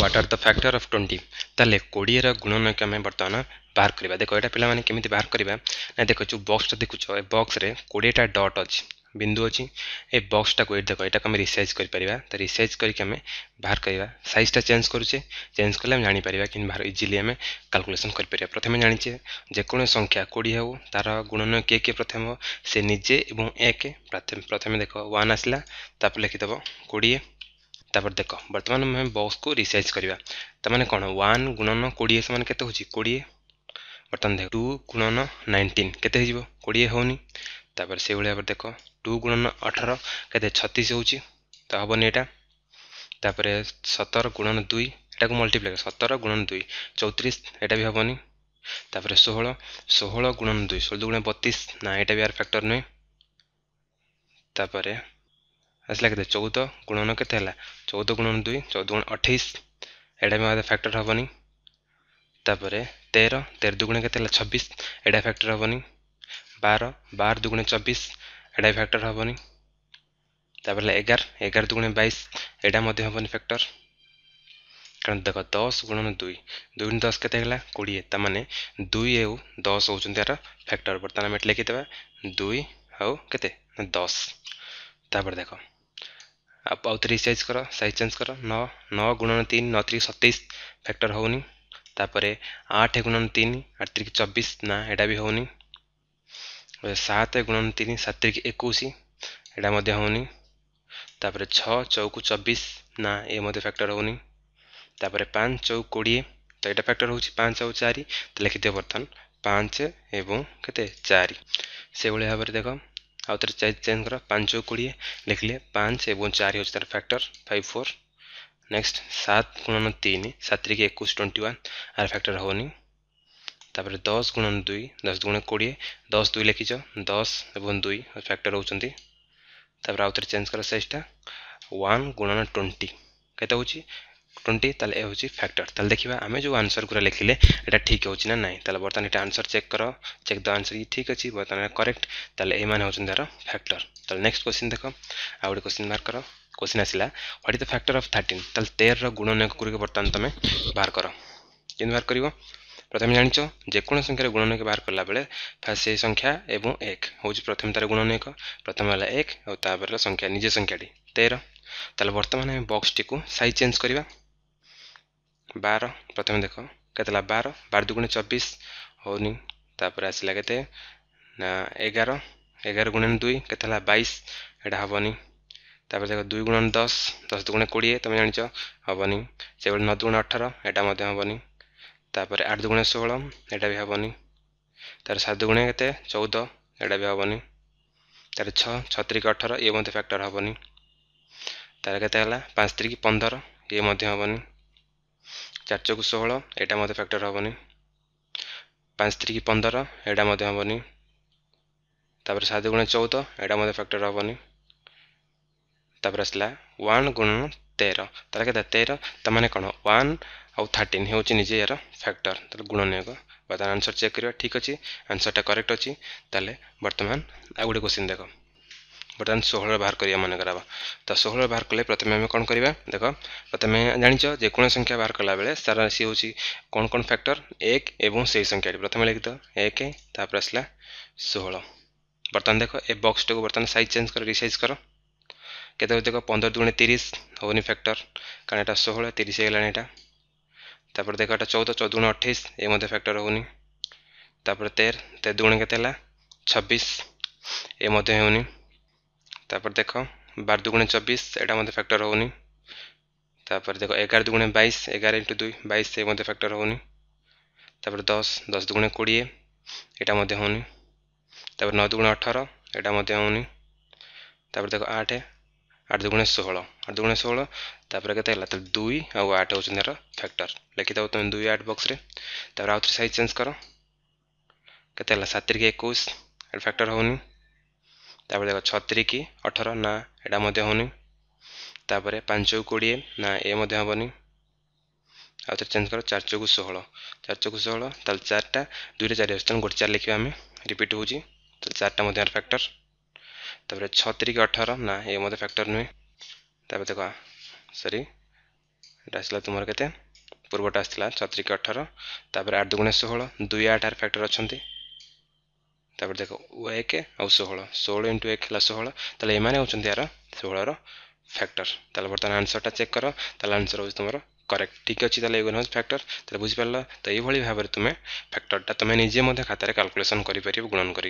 what are the factor of twenty तेल कोड़े गुणन के आम बर्तमान बाहर करवा देख ये पाला केमी बाहर करवा ना देख जो बक्सटा देखु ए बक्स में कोड़ेटा डट अच्छी बिंदु अच्छी बक्सटा को देख ये रिसाइज कर रिसाइज करके बाहर करवा सजटा चेंज करुचे चेंज कले आम जापर कि बाहर इजिली आम काल्कुलेसन कर प्रथम जाचे जेको संख्या कोड़ी हो तार गुणन किए किए प्रथम से निजे एक प्रथम देख वन आसला लिखिदेव कोड़े ତାପରେ ଦେଖ ବର୍ତ୍ତମାନ ଆମେ ବକ୍ସକୁ ରିସାଇଜ୍ କରିବା ତାମାନେ କ'ଣ ୱାନ୍ ଗୁଣନ କୋଡ଼ିଏ ସମାନ କେତେ ହେଉଛି କୋଡ଼ିଏ ବର୍ତ୍ତମାନ ଦେଖ ଟୁ ଗୁଣନ ନାଇଣ୍ଟିନ୍ କେତେ ହେଇଯିବ କୋଡ଼ିଏ ହେଉନି ତାପରେ ସେଇଭଳିଆ ଭାବରେ ଦେଖ ଟୁ ଗୁଣନ ଅଠର କେତେ ଛତିଶ ହେଉଛି ତ ହେବନି ଏଇଟା ତାପରେ ସତର ଗୁଣନ ଦୁଇ ଏଟାକୁ ମଲ୍ଟିପ୍ଲାଏ ସତର ଗୁଣନ ଦୁଇ ଚଉତିରିଶ ଏଇଟା ବି ହେବନି ତାପରେ ଷୋହଳ ଷୋହଳ ଗୁଣନ ଦୁଇ ଷୋହଳ ଦୁଗୁଣେ ବତିଶ ନା ଏଇଟା ବି ଆର ଫ୍ୟାକ୍ଟର ନୁହେଁ ତାପରେ ଆସିଲା କେତେ ଚଉଦ ଗୁଣନ କେତେ ହେଲା ଚଉଦ ଗୁଣନ ଦୁଇ ଚଉଦ ଗୁଣ ଅଠେଇଶ ଏଇଟା ବି ମଧ୍ୟ ଫ୍ୟାକ୍ଟର ହେବନି ତାପରେ ତେର ତେର ଦୁଗୁଣେ କେତେ ହେଲା ଛବିଶ ଏଇଟା ଫ୍ୟାକ୍ଟର ହେବନି ବାର ବାର ଦୁଗୁଣେ ଚବିଶ ଏଇଟା ବି ଫ୍ୟାକ୍ଟର ହେବନି ତାପରେ ହେଲା ଏଗାର ଏଗାର ଦୁଗୁଣେ ବାଇଶ ଏଇଟା ମଧ୍ୟ ହେବନି ଫ୍ୟାକ୍ଟର କାରଣ ଦେଖ ଦଶ ଗୁଣନ ଦୁଇ ଦୁଇ ଦଶ କେତେ ହେଲା କୋଡ଼ିଏ ତା ମାନେ ଦୁଇ ଆଉ ଦଶ ହେଉଛନ୍ତି ଏହାର ଫ୍ୟାକ୍ଟର ବର୍ତ୍ତମାନ ଆମେ ଏଠି ଲେଖିଦେବା ଦୁଇ ଆଉ କେତେ ଦଶ ତାପରେ ଦେଖ ଆଉ ତିରିଶ ସାଇଜ୍ କର ସାଇଜ୍ ଚେଞ୍ଜ କର ନଅ ନଅ ଗୁଣନ ତିନି ନଅ ତିରିଶ ସତେଇଶ ଫ୍ୟାକ୍ଟର ହେଉନି ତାପରେ ଆଠ ଗୁଣନ ତିନି ଆଠ ତିରିକି ଚବିଶ ନା ଏଇଟା ବି ହେଉନି ସାତ ଗୁଣନ ତିନି ସାତ ତିରିକି ଏକୋଇଶ ଏଇଟା ମଧ୍ୟ ହେଉନି ତାପରେ ଛଅ ଚଉକୁ ଚବିଶ ନା ଏ ମଧ୍ୟ ଫ୍ୟାକ୍ଟର ହେଉନି ତାପରେ ପାଞ୍ଚ ଚଉ କୋଡ଼ିଏ ତ ଏଇଟା ଫ୍ୟାକ୍ଟର ହେଉଛି ପାଞ୍ଚ ଆଉ ଚାରି ତ ଲେଖିଦିଅ ବର୍ତ୍ତମାନ ପାଞ୍ଚ ଏବଂ କେତେ ଚାରି ସେଭଳି ଭାବରେ ଦେଖ आउथर चेंज कर पांच कोड़े लिख लिए पाँच एवं चार हो तार फैक्टर फाइव फोर नेक्स्ट सात गुणन तीन सात एक ट्वेंटी वन आर फैक्टर होनी तापर दस गुणन दुई दस गुण कोड़े दस दुई लिखिच दस एवं दुई फैक्टर होती थे चेंज कर सैजटा वन गुणन ट्वेंटी हो টোয়েন্টি তাহলে এ হচ্ছে ফ্যাক্টর তাহলে দেখবা আমি যে আনসর গুড়া লিখলে এটা ঠিক হচ্ছে না না তাহলে বর্তমানে এটা আনসর চেক কর চেক দ আনসর ই ঠিক আছে বর্তমানে করেক্ট তাহলে এই মানে হচ্ছেন তার ফ্যাক্টর তাহলে নেক্সট কোশ্চিন দেখ আউ গোটে কোশ্চিন মার্ক কর কোশ্চিন আসলা what is the factor of thirteen তাহলে তেরর গুণনীয়ক করিকি বর্তমানে তুমি বাহার কর কেমন বাহার করব প্রথমে জাঁচ যেকোন সংখ্যার গুণনীয়ক বাহার কলা বেড়ে সেই সংখ্যা এবং এক হচ্ছে প্রথমে তার গুণনীয়ক প্রথমে হল এক আর তাপরে সংখ্যা নিজ সংখ্যাটি তের ତାହେଲେ ବର୍ତ୍ତମାନ ଆମେ ବକ୍ସଟିକୁ ସାଇଜ୍ ଚେଞ୍ଜ କରିବା ବାର ପ୍ରଥମେ ଦେଖ କେତେଲା ବାର ବାର ଦୁଇ ଗୁଣେ ଚବିଶ ହେଉନି ତାପରେ ଆସିଲା କେତେ ଏଗାର ଏଗାର ଗୁଣନ ଦୁଇ କେତେ ହେଲା ବାଇଶ ଏଇଟା ହେବନି ତାପରେ ଦେଖ ଦୁଇ ଗୁଣନ ଦଶ ଦଶ ଦୁଇ ଗୁଣେ କୋଡ଼ିଏ ତୁମେ ଜାଣିଛ ହେବନି ସେଭଳି ନଅ ଦୁଇଗୁଣ ଅଠର ଏଇଟା ମଧ୍ୟ ହେବନି ତାପରେ ଆଠ ଦୁଇ ଗୁଣେ ଷୋହଳ ଏଇଟା ବି ହେବନି ତାର ସାତ ଗୁଣେ କେତେ ଚଉଦ ଏଇଟା ବି ହେବନି ତାର ଛଅ ଛତିରିକ ଅଠର ଇଏ ମଧ୍ୟ ଫ୍ୟାକ୍ଟର ହେବନି ତାର କେତେ ହେଲା ପାଞ୍ଚ ତିରିକି ପନ୍ଦର ଇଏ ମଧ୍ୟ ହେବନି ଚାରି ଚକୁ ଷୋହଳ ଏଇଟା ମଧ୍ୟ ଫ୍ୟାକ୍ଟର ହେବନି ପାଞ୍ଚ ତିରିକି ପନ୍ଦର ଏଇଟା ମଧ୍ୟ ହେବନି ତାପରେ ସାତ ଗୁଣ ଚଉଦ ଏଇଟା ମଧ୍ୟ ଫ୍ୟାକ୍ଟର ହେବନି ତାପରେ ଆସିଲା ୱାନ୍ ଗୁଣ ତେର ତାର କେତେ ତେର ତାମାନେ କ'ଣ ୱାନ୍ ଆଉ ଥାର୍ଟିନ୍ ହେଉଛି ନିଜେ ଏହାର ଫ୍ୟାକ୍ଟର ତାହେଲେ ଗୁଣ ନିୟୋଗ ବର୍ତ୍ତମାନ ଆନ୍ସର୍ ଚେକ୍ କରିବା ଠିକ୍ ଅଛି ଆନ୍ସର୍ଟା କରେକ୍ଟ ଅଛି ତାହେଲେ ବର୍ତ୍ତମାନ ଆଉ ଗୋଟେ କୋଶ୍ଚିନ୍ ଦେଖ बर्तमान षोह बाहर करवा मन कराव तो षोह बाहर कले प्रथम आम कौन करवा देख प्रथम जाच जो संख्या बाहर कला बेल सार सी हूँ कौन कौन फैक्टर एक और से संख्या प्रथम लिखित एक आसला षोह बर्तमान देख ए बक्स टाक बर्तमान सैज चेज कर रिसाइज कर के देख पंदर दुगुणी तीस हो फैक्टर कारण यहाँ षोह तीस होगा तापर देख एट चौदह चौदह गुण अठाई ये फैक्टर होनी तापर तेर तेर दुगुणी के छब्बीस ये होनी तापर देख बार दुगुण चबीस एटा फैक्टर होपर देख एगार दुगुण बैस एगार इंटु दुई बैस ये फैक्टर होपर दस दस दुगुण कोड़े यटा हो नौ दुगुण अठर एटा होपर देख आठ आठ दुगुण षोह आठ दुगुण षोहपर के दुई आउ आठ हो फैक्टर लिखिद तुम दुई आठ बक्स आउ थ सैज चेज कर के सतरिक एक फैक्टर होनी তারপরে দেখো ছত্রিকি অঠর না এটা মধ্যে হবনি তারপরে পাঁচ কোড়িয়ে না এ মধ্যে হবনি ଆଉ ଥରେ ଚେଞ୍ଜ କର ଚାରି ଚକୁ ଷୋହଳ ଚାରି ଚକୁ ଷୋହଳ ତାହେଲେ ଚାରିଟା ଦୁଇଟା ଚାରି ଅଛି ତେଣୁ ଗୋଟେ ଚାରି ଲେଖିବା ଆମେ ରିପିଟ୍ ହେଉଛି ତାହେଲେ ଚାରିଟା ମଧ୍ୟ ଫ୍ୟାକ୍ଟର ତାପରେ ଛଅ ତିରିକି ଅଠର ନା ଏ ମଧ୍ୟ ଫ୍ୟାକ୍ଟର ନୁହେଁ ତାପରେ ଦେଖ ସରି ଏଇଟା ଆସିଲା ତୁମର କେତେ ପୂର୍ବଟା ଆସିଥିଲା ଛଅ ତିରିକି ଅଠର ତାପରେ ଆଠ ଦୁଗୁଣେ ଷୋହଳ ଦୁଇ ଆଠ ଫ୍ୟାକ୍ଟର ଅଛନ୍ତି ତାପରେ ଦେଖ ଏକ ଆଉ ଷୋହଳ ଷୋହଳ ଇଣ୍ଟୁ ଏକ ହେଲା ଷୋହଳ ତାହେଲେ ଏମାନେ ହେଉଛନ୍ତି ଏହାର ଷୋହଳର ଫ୍ୟାକ୍ଟର ତାହେଲେ ବର୍ତ୍ତମାନ ଆନ୍ସରଟା ଚେକ୍ କର ତାହେଲେ ଆନ୍ସର ହେଉଛି ତୁମର କରେକ୍ଟ ଠିକ୍ ଅଛି ତାହେଲେ ଏଗୁଡ଼ା ହେଉଛି ଫ୍ୟାକ୍ଟର ତାହେଲେ ବୁଝିପାରିଲ ତ ଏଇଭଳି ଭାବରେ ତୁମେ ଫ୍ୟାକ୍ଟରଟା ତୁମେ ନିଜେ ମଧ୍ୟ ଖାତାରେ କାଲକୁଲେସନ୍ କରିପାରିବ ଗୁଣନ କରିକି